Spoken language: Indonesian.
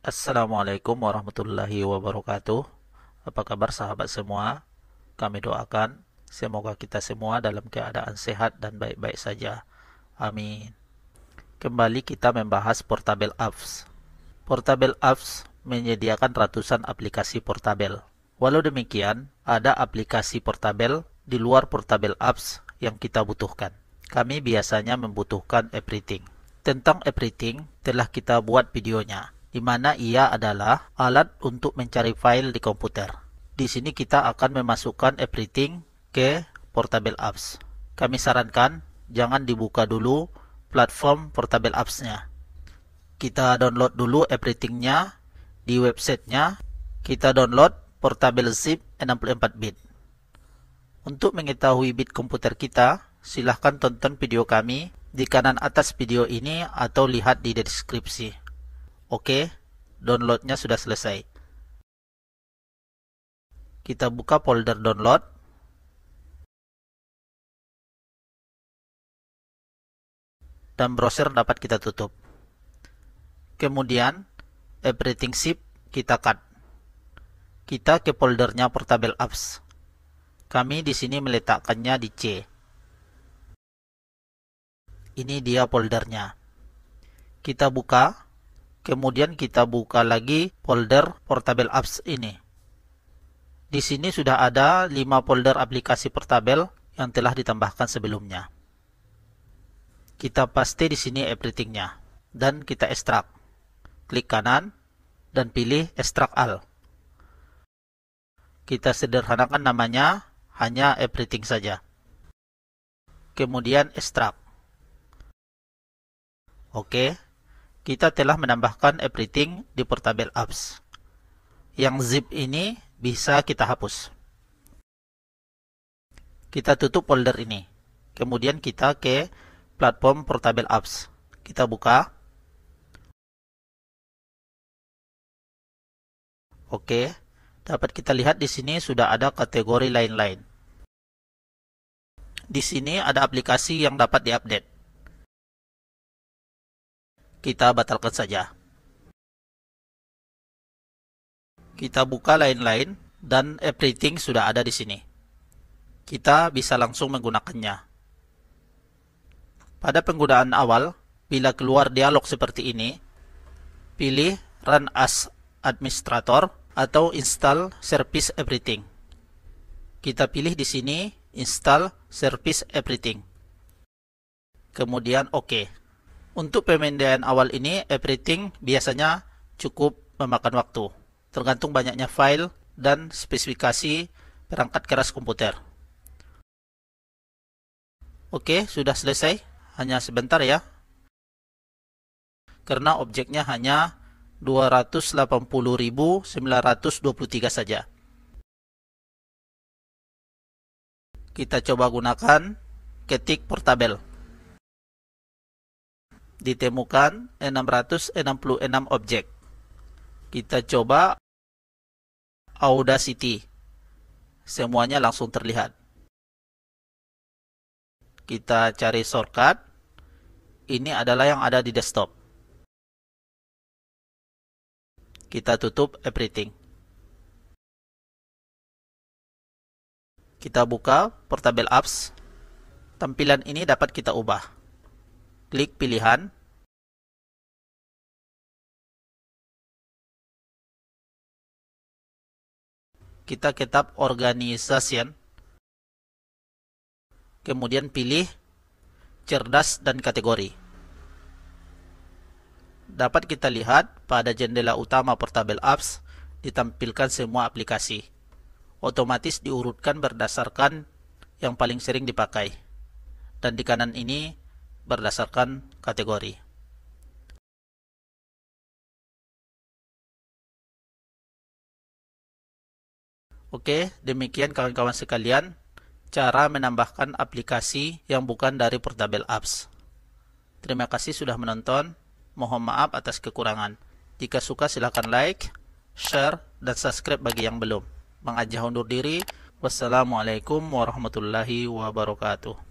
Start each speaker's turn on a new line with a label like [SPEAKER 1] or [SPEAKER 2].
[SPEAKER 1] Assalamualaikum warahmatullahi wabarakatuh. Apa kabar sahabat semua? Kami doakan semoga kita semua dalam keadaan sehat dan baik-baik saja. Amin. Kembali kita membahas Portable Apps. Portable Apps menyediakan ratusan aplikasi portable. Walau demikian, ada aplikasi portable di luar portable apps yang kita butuhkan. Kami biasanya membutuhkan everything. Tentang everything telah kita buat videonya di mana ia adalah alat untuk mencari file di komputer. Di sini kita akan memasukkan everything ke portable apps. Kami sarankan jangan dibuka dulu platform portable apps-nya. Kita download dulu everything-nya di websitenya. Kita download portable zip 64 bit. Untuk mengetahui bit komputer kita, silahkan tonton video kami di kanan atas video ini atau lihat di deskripsi. Oke, downloadnya sudah selesai. Kita buka folder download. Dan browser dapat kita tutup. Kemudian, everything zip kita cut. Kita ke foldernya portable apps. Kami di sini meletakkannya di C. Ini dia foldernya. Kita buka kemudian kita buka lagi folder Portable Apps ini. Di sini sudah ada 5 folder aplikasi Portable yang telah ditambahkan sebelumnya. Kita paste di sini everythingnya dan kita ekstrak. Klik kanan dan pilih ekstrak all. Kita sederhanakan namanya hanya everything saja. Kemudian ekstrak. Oke kita telah menambahkan everything di portable apps. Yang zip ini bisa kita hapus. Kita tutup folder ini. Kemudian kita ke platform portable apps. Kita buka. Oke. Dapat kita lihat di sini sudah ada kategori lain-lain. Di sini ada aplikasi yang dapat diupdate
[SPEAKER 2] kita batalkan saja.
[SPEAKER 1] Kita buka lain-lain dan everything sudah ada di sini. Kita bisa langsung menggunakannya. Pada penggunaan awal, bila keluar dialog seperti ini, pilih Run as Administrator atau Install Service Everything. Kita pilih di sini Install Service Everything. Kemudian OK. Untuk pemindaian awal ini, everything biasanya cukup memakan waktu, tergantung banyaknya file dan spesifikasi perangkat keras komputer. Oke, sudah selesai. Hanya sebentar ya. Karena objeknya hanya 280.923 saja. Kita coba gunakan ketik portable ditemukan 666 objek. Kita coba Audacity. Semuanya langsung terlihat. Kita cari shortcut.
[SPEAKER 2] Ini adalah yang ada di desktop.
[SPEAKER 1] Kita tutup everything. Kita buka Portable Apps. Tampilan ini dapat kita ubah.
[SPEAKER 2] Klik pilihan kita tab organization.
[SPEAKER 1] Kemudian pilih cerdas dan kategori. Dapat kita lihat pada jendela utama portabel Apps ditampilkan semua aplikasi. Otomatis diurutkan berdasarkan yang paling sering dipakai. Dan di kanan ini berdasarkan kategori. Oke, demikian kawan-kawan sekalian cara menambahkan aplikasi yang bukan dari Portable Apps. Terima kasih sudah menonton. Mohon maaf atas kekurangan. Jika suka silahkan like, share, dan subscribe bagi yang belum. Mengajak undur diri. Wassalamualaikum warahmatullahi wabarakatuh.